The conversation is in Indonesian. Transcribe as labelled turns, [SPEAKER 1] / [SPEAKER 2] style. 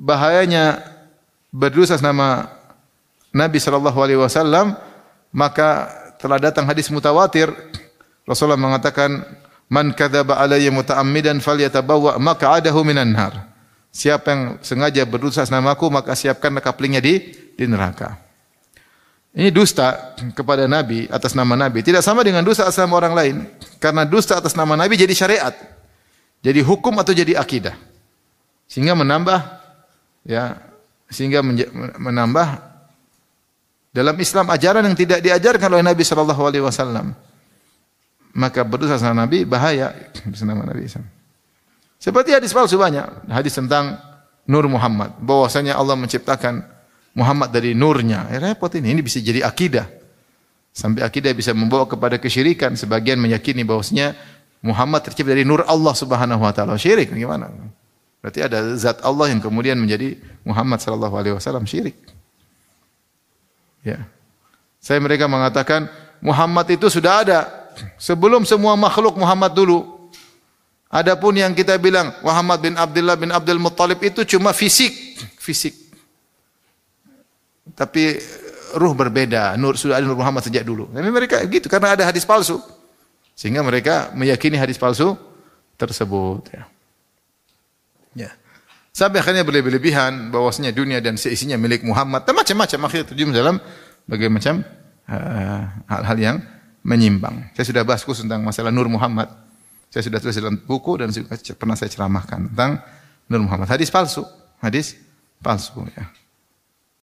[SPEAKER 1] bahayanya berdosa nama Nabi sallallahu alaihi wasallam maka telah datang hadis mutawatir Rasulullah mengatakan man kadzaba alayya muta'ammidan falyatabawwa maq'adahu minan nar siapa yang sengaja berdosa namaku maka siapkan kaplingnya di di neraka ini dusta kepada Nabi atas nama Nabi tidak sama dengan dusta atas nama orang lain karena dusta atas nama Nabi jadi syariat jadi hukum atau jadi akidah sehingga menambah ya sehingga menambah dalam Islam ajaran yang tidak diajarkan oleh Nabi sallallahu alaihi wasallam maka berdosa sama Nabi bahaya bersama Nabi Islam. Seperti hadis palsu banyak, hadis tentang Nur Muhammad, bahwasanya Allah menciptakan Muhammad dari nurnya. Eh, repot ini, ini bisa jadi akidah. Sampai akidah bisa membawa kepada kesyirikan, sebagian meyakini bahwasanya Muhammad tercipta dari nur Allah Subhanahu wa taala. Syirik gimana? Berarti ada zat Allah yang kemudian menjadi Muhammad sallallahu alaihi wasallam syirik. Ya. Saya mereka mengatakan Muhammad itu sudah ada sebelum semua makhluk Muhammad dulu. Adapun yang kita bilang Muhammad bin Abdullah bin Abdul Muttalib itu cuma fisik, fisik. Tapi eh, ruh berbeda, nur sudah ada nur Muhammad sejak dulu. Tapi mereka gitu karena ada hadis palsu. Sehingga mereka meyakini hadis palsu tersebut ya. Ya. Sampai akhirnya berlebih-lebihan bahwasanya dunia dan seisinya milik Muhammad. Dan macam-macam akhirnya terjun dalam berbagai macam eh, hal-hal uh, hal -hal yang menyimpang. Saya sudah bahas khusus tentang masalah Nur Muhammad. Saya sudah tulis dalam buku dan pernah saya ceramahkan tentang Nur Muhammad. Hadis palsu, hadis palsu ya.